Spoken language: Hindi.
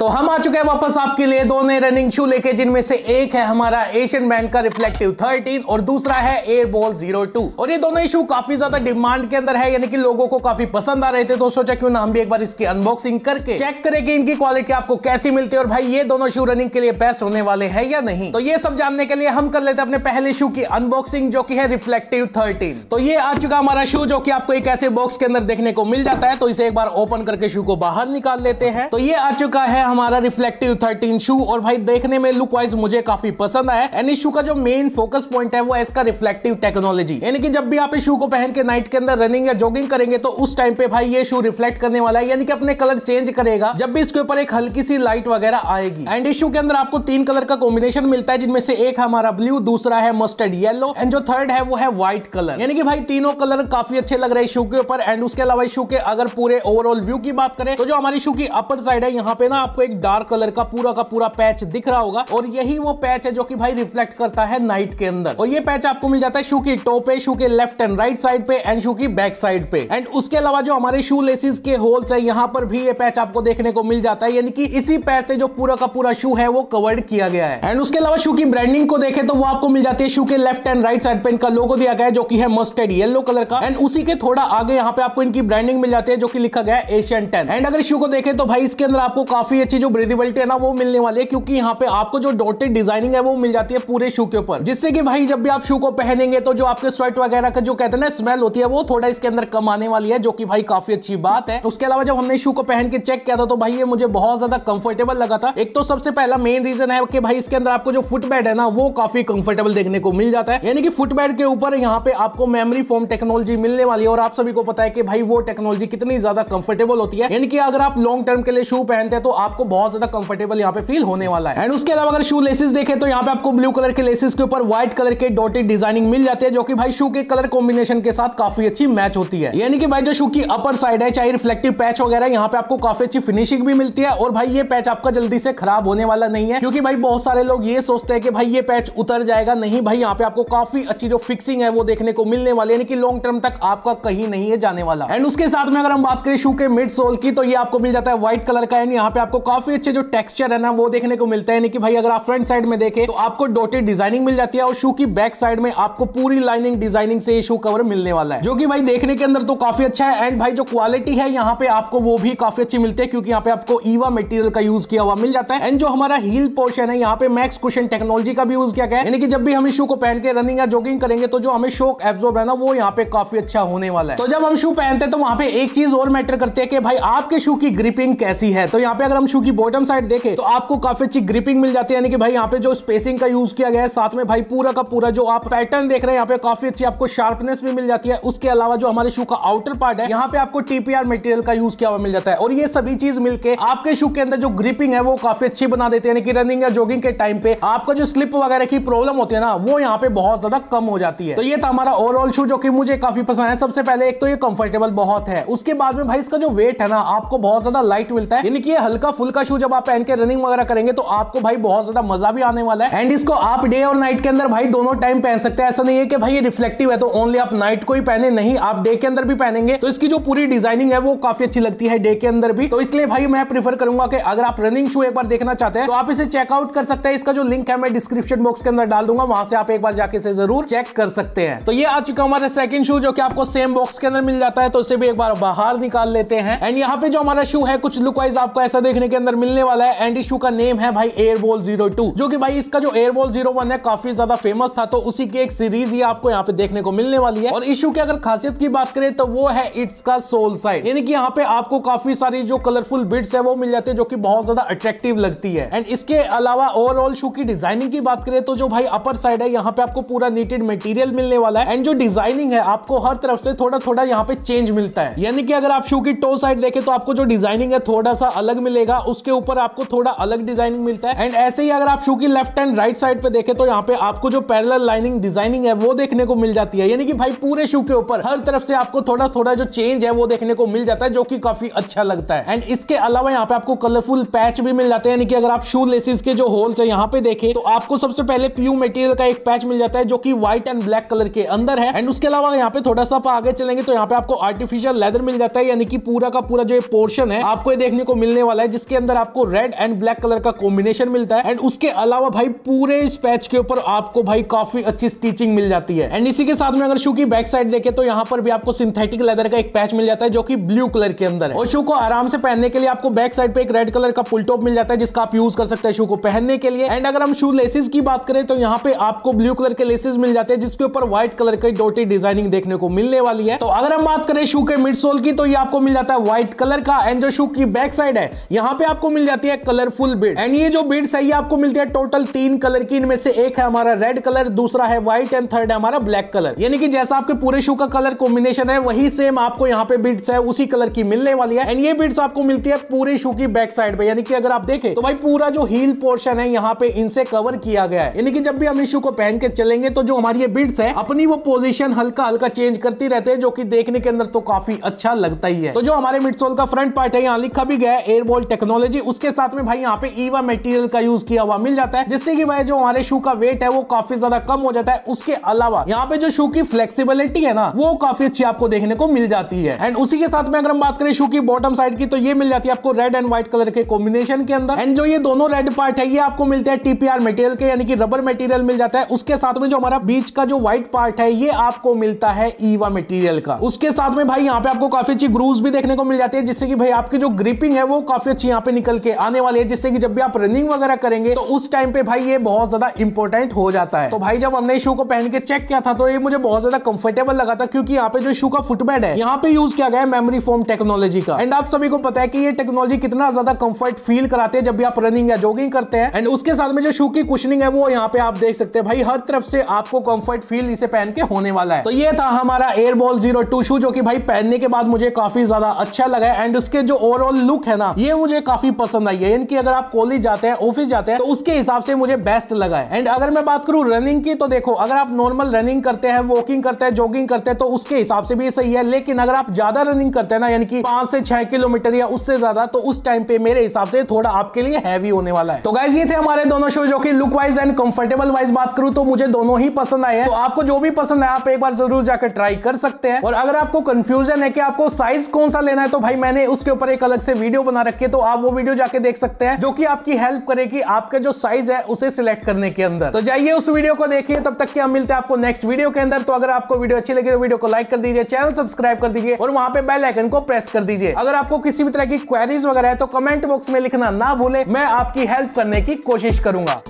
तो हम आ चुके हैं वापस आपके लिए दो नए रनिंग शू लेके जिनमें से एक है हमारा एशियन ब्रांड का रिफ्लेक्टिव 13 और दूसरा है जीरो टू और ये दोनों शू काफी ज्यादा डिमांड के अंदर है यानी कि लोगों को काफी पसंद आ रहे थे तो सोचा क्यों ना हम भी एक बार इसकी अनबॉक्सिंग करके चेक करें कि इनकी क्वालिटी आपको कैसी मिलती है और भाई ये दोनों शू रनिंग के लिए बेस्ट होने वाले हैं या नहीं तो ये सब जानने के लिए हम कर लेते हैं अपने पहले शू की अनबॉक्सिंग जो की है रिफ्लेक्टिव थर्टीन तो ये आ चुका हमारा शू जो की आपको एक ऐसे बॉक्स के अंदर देखने को मिल जाता है तो इसे एक बार ओपन करके शू को बाहर निकाल लेते हैं तो ये आ चुका है हमारा रिफ्लेक्टिव थर्टीन शू और भाई देखने में लुक वाइज मुझे काफी पसंद आया एंड इस शू का जो मेन फोकस पॉइंट है वो है इसका रिफ्लेक्टिव टेक्नोलॉजी यानी कि जब भी आप इस शू को पहन के नाइट के अंदर रनिंग या जॉगिंग करेंगे तो उस टाइम पे भाई ये शू रिफ्लेक्ट करने वाला है यानी कि अपने कलर चेंज करेगा जब भी इसके ऊपर एक हल्की सी लाइट वगैरह आएगी एंड इस शू के अंदर आपको तीन कलर का कॉम्बिनेशन मिलता है जिनमें से एक हमारा ब्लू दूसरा है मस्टर्ड येलो एंड जो थर्ड है वो है व्हाइट कलर यानी कि भाई तीनों कलर काफी अच्छे लग रहे हैं शू के ऊपर एंड उसके अलावा शू के अगर पूरे ओवरऑल व्यू की बात करें तो जो हमारी शू की अपर साइड है यहाँ पे ना आपको आपको एक डार्क कलर का पूरा का पूरा पैच दिख रहा होगा और यही वो पैच है जो कि भाई रिफ्लेक्ट करता है नाइट के अंदर और ये पैच आपको मिल जाता है शू की टॉप पे शू के लेफ्ट एंड राइट साइड पे एंड शू की बैक साइड पे एंड उसके अलावा जो हमारे शू लेसिस के होल्स है यहाँ पर भी ये पैच आपको देखने को मिल जाता है यानी कि इसी पैच से जो पूरा का पूरा शू है वो कवर्ड किया गया है एंड उसके अलावा शू की ब्रांडिंग को देखे तो वो आपको मिल जाती है शू के लेफ्ट एंड राइट साइड पे इनका लोगो दिया गया है जो की है मस्टर्ड येलो कलर का एंड उसी के थोड़ा आगे यहाँ पे आपको इनकी ब्रांडिंग मिल जाती है जो की लिखा गया है एशियन टेन एंड अगर शू को देखे तो भाई इसके अंदर आपको काफी अच्छी जो ब्रेदेबिलिटी है ना वो मिलने वाली है क्योंकि यहाँ पे आपको जो डॉटेड डिजाइनिंग है वो मिल जाती है पूरे शू के ऊपर जिससे कि भाई जब भी आप शू को पहनेंगे तो जो आपके स्वेट वगैरह का जो कहते हैं स्मेल होती है वो थोड़ा इसके अंदर कम आने वाली है जो कि भाई काफी अच्छी बात है उसके अलावा जब हमने शू को पहन के चेक किया था तो भाई ये मुझे बहुत ज्यादा कंफर्टेबल लगा था एक तो सबसे पहला मेन रीजन है कि भाई इसके अंदर आपको जो फुटबैड है ना वो काफी कंफर्टेबल देखने को मिल जाता है यानी कि फुटबैड के ऊपर यहाँ पे आपको मेमोरी फोम टेक्नोलॉजी मिलने वाली है और आप सभी को पता है कि भाई वो टेक्नोलॉजी कितनी ज्यादा कंफर्टेबल होती है यानी कि अगर आप लॉन्ग टर्म के लिए शू पहनते हैं तो आपको आपको बहुत ज्यादा कंफर्टेबल यहाँ पे फील होने वाला है एंड उसके अलावा अगर शू लेसेस देखे तो यहाँ पे आपको ब्लू कलर के लेसेस के ऊपर व्हाइट कलर के डॉटेड डिजाइनिंग मिल जाती है जो कि भाई शू के कलर कॉम्बिनेशन के साथ काफी अच्छी मैच होती है यानी कि भाई जो शू की अपर साइड है चाहे रिफ्लेक्टिव पैच वगैरह यहाँ पे आपको काफी अच्छी फिनिशिंग भी मिलती है और भाई ये पैच आपका जल्दी से खराब होने वाला नहीं है क्योंकि भाई बहुत सारे लोग ये सोचते हैं कि भाई ये पैच उतर जाएगा नहीं भाई यहाँ पे आपको काफी अच्छी जो फिक्सिंग है वो देखने को मिलने वाली यानी कि लॉन्ग टर्म तक आपका कहीं नहीं है जाने वाला एंड उसके साथ में अगर हम बात करें शू के मिड सोल की तो ये आपको मिल जाता है व्हाइट कलर का यानी यहाँ पे आपको काफी अच्छे जो टेक्सचर है ना वो देखने को मिलता है कि भाई अगर आप फ्रंट साइड में देखें तो आपको डोटेड डिजाइनिंग मिल जाती है और शू की बैक साइड में आपको पूरी लाइनिंग डिजाइनिंग से शू कवर मिलने वाला है जो कि भाई देखने के अंदर तो काफी अच्छा है एंड भाई जो क्वालिटी है यहाँ पे आपको वो भी काफी अच्छी मिलती है क्योंकि यहाँ पे आपको ईवा मटेरियल का यूज किया हुआ मिल जाता है एंड जो हमारा हील पोर्शन है यहाँ पे मैक्स क्वेश्चन टेक्नोलॉजी का भी यूज किया गया यानी कि जब भी हम शू को पहन के रनिंग या जॉगिंग करेंगे तो जो हमें शोक एब्जॉर्ब है ना वो यहाँ पे काफी अच्छा होने वाला है तो जब हम शू पहनते हैं तो वहां पे एक चीज और मैटर करती है कि भाई आपके शू की ग्रिपिंग कैसी है तो यहाँ पे अगर हम शू की बॉटम साइड देखे तो आपको काफी अच्छी ग्रिपिंग मिल जाती है यानी कि भाई यहाँ पे जो स्पेसिंग का यूज किया गया है साथ में भाई पूरा का पूरा जो आप पैटर्न देख रहे हैं यहाँ पे काफी अच्छी आपको शार्पनेस भी मिल जाती है उसके अलावा जो हमारे शू का आउटर पार्ट है यहाँ पे आपको टीपीआर मटेरियल का यूज किया हुआ मिल जाता है और ये सभी चीज मिलकर आपके शू के अंदर जो ग्रिपिंग है वो काफी अच्छी बना देती है रनिंग या जॉगिंग के टाइम पे आपका जो स्लिप वगैरह की प्रॉब्लम होती है ना वो यहाँ पे बहुत ज्यादा कम हो जाती है तो ये था हमारा ओवरऑल शू जो की मुझे काफी पसंद है सबसे पहले एक तो ये कंफर्टेबल बहुत है उसके बाद में भाई इसका जो वेट है ना आपको बहुत ज्यादा लाइट मिलता है यानी कि ये हल्का फुल का शू जब आप पहन के रनिंग वगैरह करेंगे तो आपको भाई बहुत ज्यादा मजा भी आने वाला है एंड इसको आप डे और नाइट के अंदर भाई दोनों टाइम पहन सकते हैं ऐसा नहीं है कि भाई ये रिफ्लेक्टिव है तो ओनली आप नाइट को ही पहने नहीं आप डे के अंदर भी पहनेंगे तो इसकी जो पूरी डिजाइनिंग है वो काफी अच्छी लगती है डे के अंदर भी तो इसलिए भाई मैं प्रीफर करूंगा कि अगर आप रनिंग शू एक बार देखना चाहते हैं तो आप इसे चेकआउट कर सकते हैं इसका जो लिंक है मैं डिस्क्रिप्शन बॉक्स के अंदर डाल दूंगा वहां से आप एक बार जाके इसे जरूर चेक कर सकते हैं तो ये आ चुका हमारा सेकंड शू जो कि आपको सेम बॉक्स के अंदर मिल जाता है तो इसे भी एक बार बाहर निकाल लेते हैं एंड यहाँ पे जो हमारा शू है कुछ लुक वाइज आपको ऐसा देखने के अंदर मिलने वाला है एंड इशू का नेम है भाई एयरबॉल जीरो टू जो कि भाई इसका जो एयरबॉल जीरो वन है काफी ज्यादा फेमस था तो उसी की एक सीरीज ही आपको यहाँ पे देखने को मिलने वाली है और इशू की अगर खासियत की बात करें तो वो है इट्स का सोल साइड यानी कि यहाँ पे आपको काफी सारी जो कलरफुल बिट्स है वो मिल जाती है जो की बहुत ज्यादा अट्रेक्टिव लगती है एंड इसके अलावा ओवरऑल शू की डिजाइनिंग की बात करें तो जो भाई अपर साइड है यहाँ पे आपको पूरा नीटेड मटेरियल मिलने वाला है एंड जो डिजाइनिंग है आपको हर तरफ से थोड़ा थोड़ा यहाँ पे चेंज मिलता है यानी कि अगर आप शू की टो साइड देखें तो आपको जो डिजाइनिंग है थोड़ा सा अलग मिलेगा उसके ऊपर आपको थोड़ा अलग डिजाइनिंग मिलता है एंड ऐसे ही अगर आप शू की लेफ्ट एंड राइट साइड पे देखें तो यहाँ पे आपको जो पैरल लाइनिंग डिजाइनिंग है वो देखने को मिल जाती है यानी कि भाई पूरे शू के ऊपर हर तरफ से आपको थोड़ा थोड़ा जो चेंज है वो देखने को मिल जाता है जो की काफी अच्छा लगता है एंड इसके अलावा यहाँ पे आपको कलरफुल पैच भी मिल जाते हैं यानी कि अगर आप शू लेसिस के जो होल्स है यहाँ पे देखे तो आपको सबसे पहले प्यू मेटेरियल का एक पैच मिल जाता है जो की व्हाइट एंड ब्लैक कलर के अंदर है एंड उसके अलावा यहाँ पे थोड़ा सा आगे चलेंगे तो यहाँ पे आपको आर्टिफिशियल लेदर मिल जाता है यानी कि पूरा का पूरा जो पोर्शन है आपको ये देखने को मिलने वाला है जिसके इसके अंदर आपको रेड एंड ब्लैक कलर का कॉम्बिनेशन मिलता है एंड उसके अलावा भाई पूरे इस पैच के ऊपर आपको भाई काफी अच्छी स्टिचिंग मिल जाती है एंड इसी के साथ में अगर शू की बैक साइड देखे तो यहाँ पर भी आपको सिंथेटिक लेदर का एक पैच मिल जाता है जो की ब्लू कलर के अंदर है और शू को आराम से पहनने के लिए आपको बैक साइड पे एक रेड कलर का पुलटॉप मिल जाता है जिसका आप यूज कर सकते हैं शू को पहनने के लिए एंड अगर हम शू लेसेस की बात करें तो यहाँ पे आपको ब्लू कलर के लेसेस मिल जाते हैं जिसके ऊपर व्हाइट कलर की डोटी डिजाइनिंग देखने को मिलने वाली है तो अगर हम बात करें शू के मिड सोल की तो ये आपको मिल जाता है व्हाइट कलर का एंड जो शू की बैक साइड है यहाँ पे आपको मिल जाती है कलरफुल बीड एंड ये जो बीड्स है ये आपको मिलती है टोटल तीन कलर की इनमें से एक है हमारा रेड कलर दूसरा है व्हाइट एंड थर्ड है हमारा ब्लैक कलर यानी कि जैसा आपके पूरे शू का कलर कॉम्बिनेशन है वही सेम आपको यहाँ पे बीड्स है उसी कलर की मिलने वाली है एंड ये बीड्स आपको मिलती है पूरे शू की बैक साइड पे यानी कि अगर आप देखें तो भाई पूरा जो हील पोर्शन है यहाँ पे इनसे कवर किया गया है यानी कि जब भी हम इस शू को पहन के चलेंगे तो जो हमारी ये है अपनी वो पोजिशन हल्का हल्का चेंज करती रहते हैं जो की देखने के अंदर तो काफी अच्छा लगता ही है तो जो हमारे मिडसोल का फ्रंट पार्ट है यहाँ लिखा भी गया है एयरबॉल टेक्नो टेक्नोलॉजी उसके साथ में भाई यहाँ पे ईवा मेटीरियल का यूज किया हुआ मिल जाता है जिससे कि भाई जो हमारे शू का वेट है वो काफी ज्यादा कम हो जाता है उसके अलावा यहाँ पे जो शू की फ्लेक्सीबिलिटी है ना वो काफी अच्छी आपको देखने को मिल जाती है एंड उसी के साथ में अगर हम बात करें शू की बॉटम साइड की तो ये मिल जाती है आपको रेड एंड व्हाइट कलर के कॉम्बिनेशन के अंदर एंड जो ये दोनों रेड पार्ट है ये आपको मिलते हैं टीपीआर मेटेरियल के यानी कि रबर मेटीरियल मिल जाता है उसके साथ में जो हमारा बीच का जो व्हाइट पार्ट है ये आपको मिलता है ईवा मेटीरियल का उसके साथ में भाई यहाँ पे आपको काफी अच्छी ग्रूव भी देखने को मिल जाती है जिससे कि भाई आपकी जो ग्रिपिंग है वो काफी अच्छी यहाँ पे निकल के आने वाले जिससे कि जब भी आप रनिंग वगैरह करेंगे तो उस टाइम पे भाई ये बहुत ज्यादा इंपॉर्टेंट हो जाता है तो भाई जब हमने शू को पहन के चेक किया था तो ये मुझे बहुत ज्यादा कंफर्टेबल लगा था क्योंकि यहाँ पे जो शू का फुटबेड है यहाँ पे यूज किया गया मेमोरी फोम टेक्नोलॉजी का एंड आप सभी को पता है कि ये टेक्नोलॉजी कितना ज्यादा कंफर्ट फील कराते हैं जब भी आप रनिंग या जॉगिंग करते हैं एंड उसके साथ में जो शू की कुशनिंग है वो यहाँ पे आप देख सकते हैं भाई हर तरफ से आपको कंफर्ट फील इसे पहन के होने वाला है तो ये था हमारा air ball zero two shoe जो कि भाई पहनने के बाद मुझे काफी ज्यादा अच्छा लगा एंड उसके जो ओवरऑल लुक है ना ये मुझे मुझे काफी पसंद आई है यानी कि अगर आप कॉलेज जाते हैं ऑफिस जाते हैं तो उसके हिसाब से मुझे बेस्ट लगा है एंड अगर मैं बात करूं रनिंग की तो देखो अगर आप नॉर्मल रनिंग करते हैं वॉकिंग करते हैं जॉगिंग करते हैं तो उसके हिसाब से भी सही है लेकिन अगर आप ज्यादा रनिंग करते हैं ना यानी कि पांच से छह किलोमीटर या उससे ज्यादा तो उस टाइम पे मेरे हिसाब से थोड़ा आपके लिए हैवी होने वाला है तो गाइज ये थे हमारे दोनों शो जो की look wise and comfortable wise बात करूं तो मुझे दोनों ही पसंद आए हैं तो आपको जो भी पसंद है आप एक बार जरूर जाकर ट्राई कर सकते हैं और अगर आपको कंफ्यूजन है कि आपको साइज कौन सा लेना है तो भाई मैंने उसके ऊपर एक अलग से वीडियो बना रखी है तो आप वो वीडियो जाके देख सकते हैं जो कि आपकी हेल्प करेगी आपके जो साइज है उसे सिलेक्ट करने के अंदर तो जाइए उस वीडियो को देखिए तब तक के हम मिलते हैं आपको नेक्स्ट वीडियो के अंदर तो अगर आपको वीडियो अच्छी लगी तो वीडियो को लाइक कर दीजिए चैनल सब्सक्राइब कर दीजिए और वहां पे बेल आइकन को प्रेस कर दीजिए अगर आपको किसी भी तरह की क्वेरीज वगैरह है तो कमेंट बॉक्स में लिखना ना भूले मैं आपकी हेल्प करने की कोशिश करूंगा